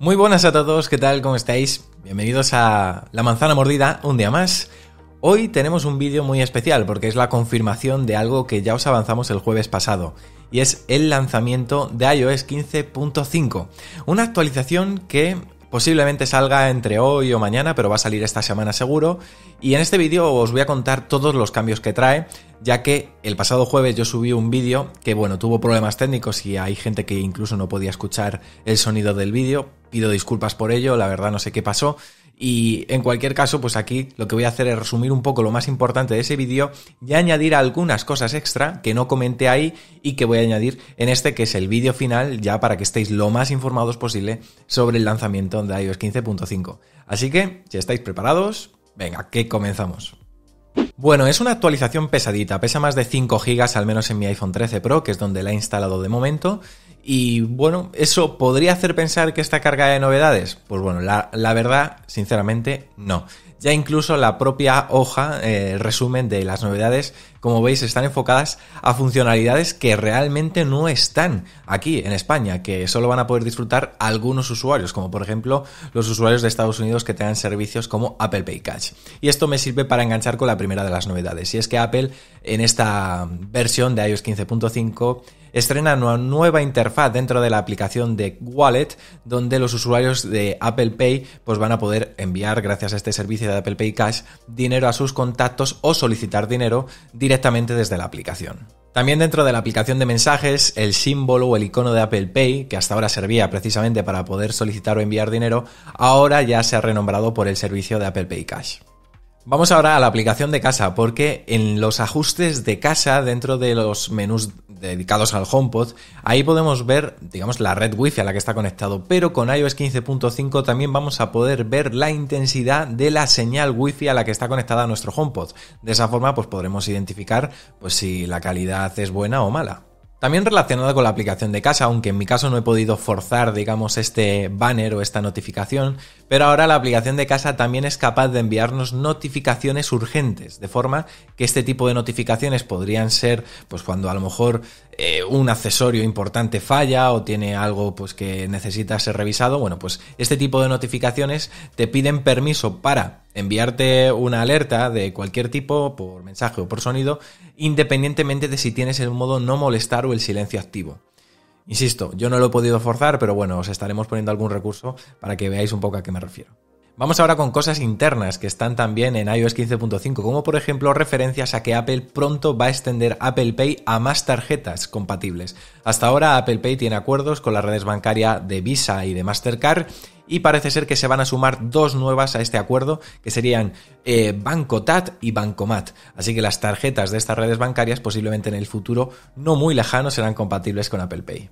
Muy buenas a todos, ¿qué tal? ¿Cómo estáis? Bienvenidos a La Manzana Mordida, un día más. Hoy tenemos un vídeo muy especial porque es la confirmación de algo que ya os avanzamos el jueves pasado, y es el lanzamiento de iOS 15.5, una actualización que Posiblemente salga entre hoy o mañana, pero va a salir esta semana seguro. Y en este vídeo os voy a contar todos los cambios que trae, ya que el pasado jueves yo subí un vídeo que, bueno, tuvo problemas técnicos y hay gente que incluso no podía escuchar el sonido del vídeo. Pido disculpas por ello, la verdad no sé qué pasó, y en cualquier caso, pues aquí lo que voy a hacer es resumir un poco lo más importante de ese vídeo y añadir algunas cosas extra que no comenté ahí y que voy a añadir en este que es el vídeo final ya para que estéis lo más informados posible sobre el lanzamiento de iOS 15.5. Así que, si estáis preparados, venga, que comenzamos. Bueno, es una actualización pesadita, pesa más de 5 GB al menos en mi iPhone 13 Pro, que es donde la he instalado de momento, y bueno, ¿eso podría hacer pensar que esta carga de novedades? Pues bueno, la, verdad, sinceramente, no. Ya incluso la propia hoja, eh, el resumen de las novedades, como veis, están enfocadas a funcionalidades que realmente no están aquí en España, que solo van a poder disfrutar algunos usuarios, como por ejemplo los usuarios de Estados Unidos que tengan servicios como Apple Pay Cash. Y esto me sirve para enganchar con la primera de las novedades, y es que Apple en esta versión de iOS 15.5 estrena una nueva interfaz dentro de la aplicación de Wallet, donde los usuarios de Apple Pay pues van a poder enviar, gracias a este servicio de Apple Pay Cash, dinero a sus contactos o solicitar dinero directamente desde la aplicación. También dentro de la aplicación de mensajes, el símbolo o el icono de Apple Pay, que hasta ahora servía precisamente para poder solicitar o enviar dinero, ahora ya se ha renombrado por el servicio de Apple Pay Cash. Vamos ahora a la aplicación de casa, porque en los ajustes de casa, dentro de los menús dedicados al HomePod, ahí podemos ver, digamos, la red Wi-Fi a la que está conectado, pero con iOS 15.5 también vamos a poder ver la intensidad de la señal Wi-Fi a la que está conectada nuestro HomePod. De esa forma, pues podremos identificar pues, si la calidad es buena o mala. También relacionado con la aplicación de casa, aunque en mi caso no he podido forzar, digamos, este banner o esta notificación, pero ahora la aplicación de casa también es capaz de enviarnos notificaciones urgentes, de forma que este tipo de notificaciones podrían ser, pues cuando a lo mejor eh, un accesorio importante falla o tiene algo pues, que necesita ser revisado, bueno, pues este tipo de notificaciones te piden permiso para enviarte una alerta de cualquier tipo, por mensaje o por sonido, independientemente de si tienes el modo no molestar o el silencio activo. Insisto, yo no lo he podido forzar, pero bueno, os estaremos poniendo algún recurso para que veáis un poco a qué me refiero. Vamos ahora con cosas internas que están también en iOS 15.5, como por ejemplo referencias a que Apple pronto va a extender Apple Pay a más tarjetas compatibles. Hasta ahora Apple Pay tiene acuerdos con las redes bancarias de Visa y de Mastercard y parece ser que se van a sumar dos nuevas a este acuerdo, que serían eh, Banco BancoTat y Bancomat. Así que las tarjetas de estas redes bancarias posiblemente en el futuro no muy lejano serán compatibles con Apple Pay.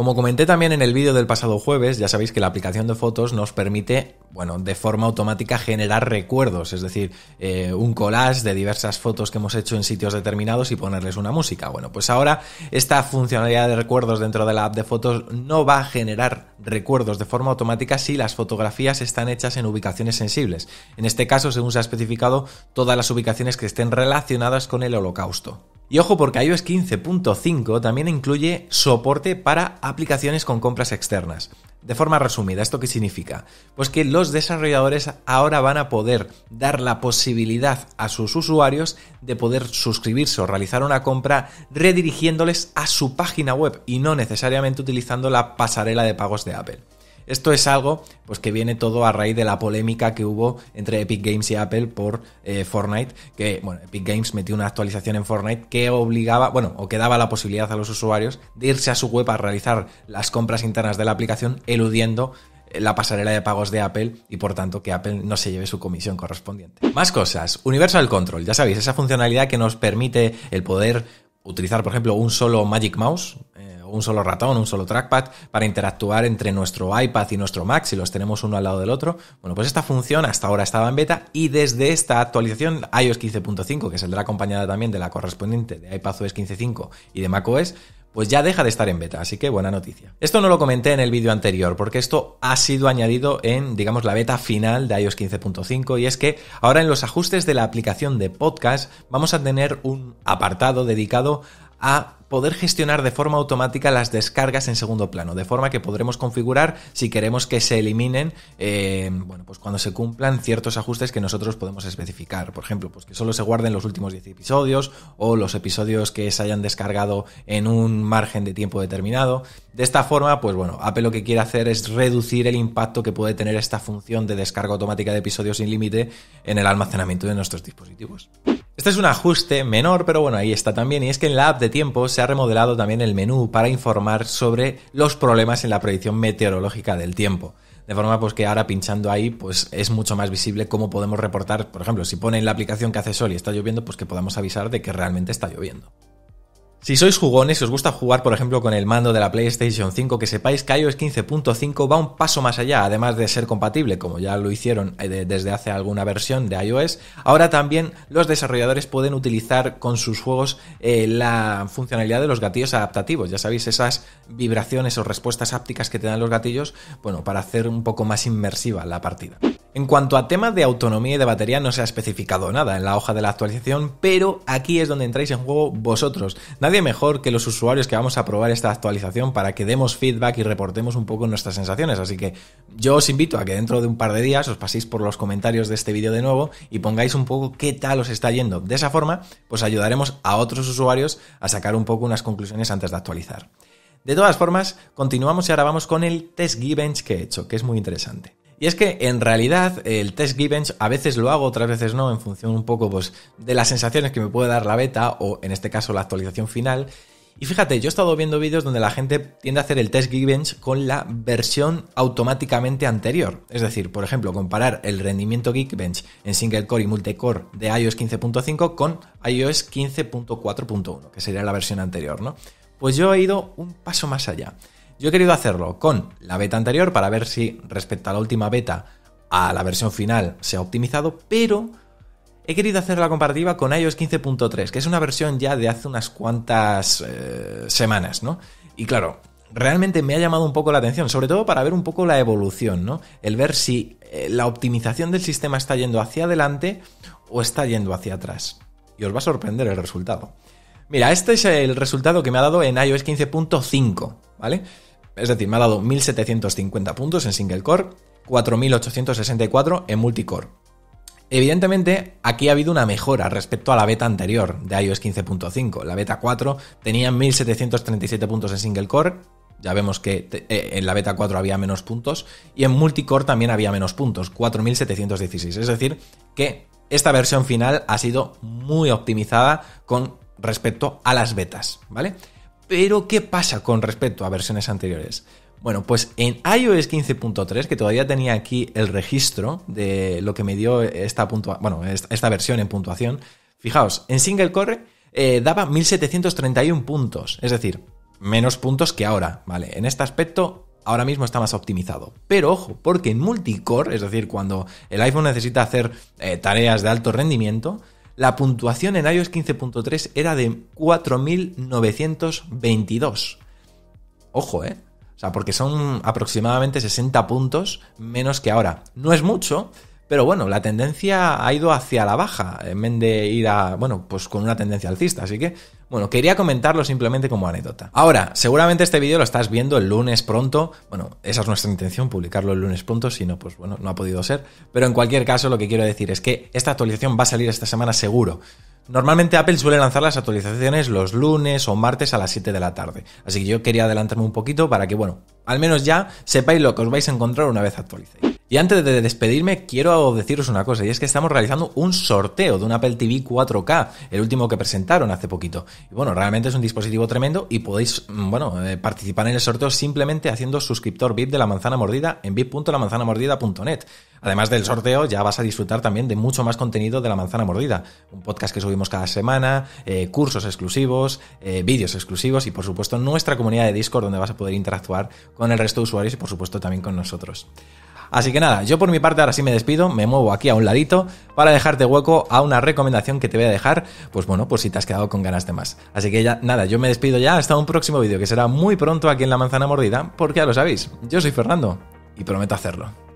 Como comenté también en el vídeo del pasado jueves, ya sabéis que la aplicación de fotos nos permite, bueno, de forma automática generar recuerdos, es decir, eh, un collage de diversas fotos que hemos hecho en sitios determinados y ponerles una música. Bueno, pues ahora esta funcionalidad de recuerdos dentro de la app de fotos no va a generar recuerdos de forma automática si las fotografías están hechas en ubicaciones sensibles. En este caso, según se ha especificado, todas las ubicaciones que estén relacionadas con el holocausto. Y ojo porque iOS 15.5 también incluye soporte para aplicaciones con compras externas. De forma resumida, ¿esto qué significa? Pues que los desarrolladores ahora van a poder dar la posibilidad a sus usuarios de poder suscribirse o realizar una compra redirigiéndoles a su página web y no necesariamente utilizando la pasarela de pagos de Apple. Esto es algo pues, que viene todo a raíz de la polémica que hubo entre Epic Games y Apple por eh, Fortnite, que bueno, Epic Games metió una actualización en Fortnite que obligaba, bueno, o que daba la posibilidad a los usuarios de irse a su web a realizar las compras internas de la aplicación eludiendo eh, la pasarela de pagos de Apple y por tanto que Apple no se lleve su comisión correspondiente. Más cosas, Universal Control, ya sabéis, esa funcionalidad que nos permite el poder utilizar, por ejemplo, un solo Magic Mouse. Eh, un solo ratón, un solo trackpad para interactuar entre nuestro iPad y nuestro Mac si los tenemos uno al lado del otro. Bueno, pues esta función hasta ahora estaba en beta y desde esta actualización iOS 15.5, que saldrá acompañada también de la correspondiente de iPadOS 15.5 y de macOS, pues ya deja de estar en beta, así que buena noticia. Esto no lo comenté en el vídeo anterior, porque esto ha sido añadido en, digamos, la beta final de iOS 15.5, y es que ahora en los ajustes de la aplicación de podcast vamos a tener un apartado dedicado a poder gestionar de forma automática las descargas en segundo plano, de forma que podremos configurar si queremos que se eliminen, eh, bueno, pues cuando se cumplan ciertos ajustes que nosotros podemos especificar. Por ejemplo, pues que solo se guarden los últimos 10 episodios o los episodios que se hayan descargado en un margen de tiempo determinado. De esta forma, pues bueno, Apple lo que quiere hacer es reducir el impacto que puede tener esta función de descarga automática de episodios sin límite en el almacenamiento de nuestros dispositivos. Este es un ajuste menor, pero bueno, ahí está también, y es que en la app de tiempo se ha remodelado también el menú para informar sobre los problemas en la predicción meteorológica del tiempo. De forma pues que ahora pinchando ahí pues es mucho más visible cómo podemos reportar, por ejemplo, si pone en la aplicación que hace sol y está lloviendo, pues que podamos avisar de que realmente está lloviendo. Si sois jugones y os gusta jugar, por ejemplo, con el mando de la PlayStation 5, que sepáis que iOS 15.5 va un paso más allá, además de ser compatible, como ya lo hicieron eh, desde hace alguna versión de iOS, ahora también los desarrolladores pueden utilizar con sus juegos eh, la funcionalidad de los gatillos adaptativos. Ya sabéis, esas vibraciones o respuestas hápticas que te dan los gatillos, bueno, para hacer un poco más inmersiva la partida. En cuanto a tema de autonomía y de batería, no se ha especificado nada en la hoja de la actualización, pero aquí es donde entráis en juego vosotros de mejor que los usuarios que vamos a probar esta actualización para que demos feedback y reportemos un poco nuestras sensaciones. Así que yo os invito a que dentro de un par de días os paséis por los comentarios de este vídeo de nuevo y pongáis un poco qué tal os está yendo. De esa forma, pues ayudaremos a otros usuarios a sacar un poco unas conclusiones antes de actualizar. De todas formas, continuamos y ahora vamos con el test given que he hecho, que es muy interesante. Y es que en realidad el test Geekbench a veces lo hago, otras veces no, en función un poco pues, de las sensaciones que me puede dar la beta o en este caso la actualización final. Y fíjate, yo he estado viendo vídeos donde la gente tiende a hacer el test Geekbench con la versión automáticamente anterior. Es decir, por ejemplo, comparar el rendimiento Geekbench en single core y multicore de iOS 15.5 con iOS 15.4.1, que sería la versión anterior, ¿no? Pues yo he ido un paso más allá. Yo he querido hacerlo con la beta anterior para ver si respecto a la última beta a la versión final se ha optimizado, pero he querido hacer la comparativa con iOS 15.3, que es una versión ya de hace unas cuantas eh, semanas, ¿no? Y claro, realmente me ha llamado un poco la atención, sobre todo para ver un poco la evolución, ¿no? El ver si eh, la optimización del sistema está yendo hacia adelante o está yendo hacia atrás. Y os va a sorprender el resultado. Mira, este es el resultado que me ha dado en iOS 15.5, ¿vale? Es decir, me ha dado 1750 puntos en single core, 4864 en multicore. Evidentemente, aquí ha habido una mejora respecto a la beta anterior de iOS 15.5. La beta 4 tenía 1737 puntos en single core. Ya vemos que eh, en la beta 4 había menos puntos y en multicore también había menos puntos, 4716. Es decir, que esta versión final ha sido muy optimizada con respecto a las betas, ¿vale? Pero, ¿qué pasa con respecto a versiones anteriores? Bueno, pues en iOS 15.3, que todavía tenía aquí el registro de lo que me dio esta, versión en puntuación, fijaos, en single core eh, daba 1731 puntos, es decir, menos puntos que ahora, ¿vale? En este aspecto ahora mismo está más optimizado. Pero ojo, porque en multicore, es decir, cuando el iPhone necesita hacer eh, tareas de alto rendimiento, la puntuación en iOS 15.3 era de 4.922. Ojo, ¿eh? O sea, porque son aproximadamente 60 puntos menos que ahora. No es mucho, pero bueno, la tendencia ha ido hacia la baja, en vez de ir a, bueno, pues con una tendencia alcista. Así que, bueno, quería comentarlo simplemente como anécdota. Ahora, seguramente este vídeo lo estás viendo el lunes pronto. Bueno, esa es nuestra intención, publicarlo el lunes pronto. Si no, pues bueno, no ha podido ser. Pero en cualquier caso, lo que quiero decir es que esta actualización va a salir esta semana seguro. Normalmente Apple suele lanzar las actualizaciones los lunes o martes a las 7 de la tarde. Así que yo quería adelantarme un poquito para que, bueno, al menos ya sepáis lo que os vais a encontrar una vez actualicéis. Y antes de despedirme, quiero deciros una cosa, y es que estamos realizando un sorteo de un Apple TV 4K, el último que presentaron hace poquito. Y bueno, realmente es un dispositivo tremendo y podéis, mm, bueno, eh, participar en el sorteo simplemente haciendo suscriptor VIP de la manzana mordida en vip.lamanzanamordida.net. Además del sorteo, ya vas a disfrutar también de mucho más contenido de La Manzana Mordida. Un podcast que subimos cada semana, eh, cursos exclusivos, eh, vídeos exclusivos y, por supuesto, nuestra comunidad de Discord donde vas a poder interactuar con el resto de usuarios y, por supuesto, también con nosotros. Así que nada, yo por mi parte ahora sí me despido, me muevo aquí a un ladito para dejarte hueco a una recomendación que te voy a dejar, pues bueno, por si te has quedado con ganas de más. Así que ya, nada, yo me despido ya hasta un próximo vídeo que será muy pronto aquí en La Manzana Mordida, porque ya lo sabéis, yo soy Fernando y prometo hacerlo.